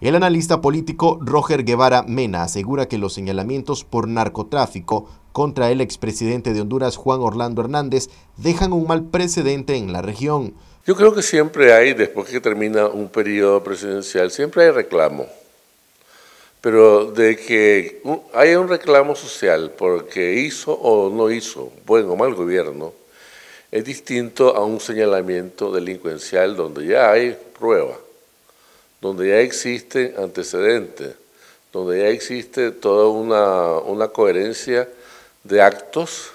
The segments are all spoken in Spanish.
El analista político Roger Guevara Mena asegura que los señalamientos por narcotráfico contra el expresidente de Honduras Juan Orlando Hernández dejan un mal precedente en la región. Yo creo que siempre hay, después que termina un periodo presidencial, siempre hay reclamo. Pero de que haya un reclamo social porque hizo o no hizo buen o mal gobierno, es distinto a un señalamiento delincuencial donde ya hay prueba donde ya existen antecedentes, donde ya existe toda una, coherencia de actos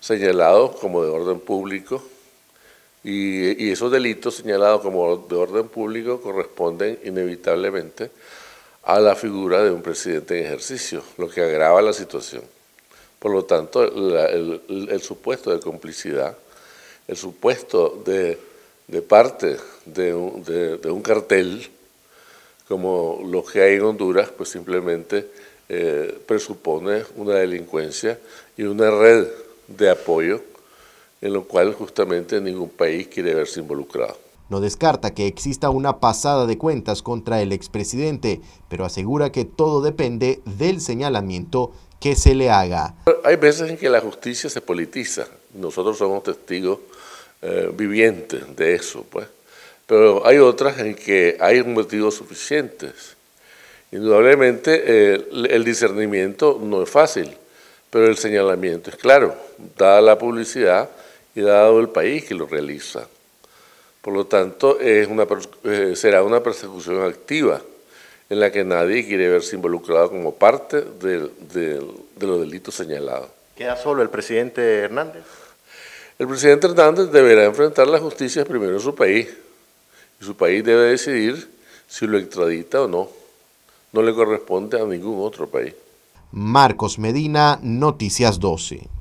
señalados como de orden público, y, esos delitos señalados como de orden público corresponden inevitablemente a la figura de un presidente en ejercicio, lo que agrava la situación. Por lo tanto, el, supuesto de complicidad, el supuesto de, parte de de un cartel, como lo que hay en Honduras, pues simplemente eh, presupone una delincuencia y una red de apoyo en lo cual justamente ningún país quiere verse involucrado. No descarta que exista una pasada de cuentas contra el expresidente, pero asegura que todo depende del señalamiento que se le haga. Hay veces en que la justicia se politiza. Nosotros somos testigos eh, vivientes de eso, pues pero hay otras en que hay motivos suficientes. Indudablemente eh, el discernimiento no es fácil, pero el señalamiento es claro, dada la publicidad y dado el país que lo realiza. Por lo tanto, es una, eh, será una persecución activa en la que nadie quiere verse involucrado como parte de, de los delitos señalados. ¿Queda solo el presidente Hernández? El presidente Hernández deberá enfrentar la justicia primero en su país, y su país debe decidir si lo extradita o no. No le corresponde a ningún otro país. Marcos Medina, Noticias 12.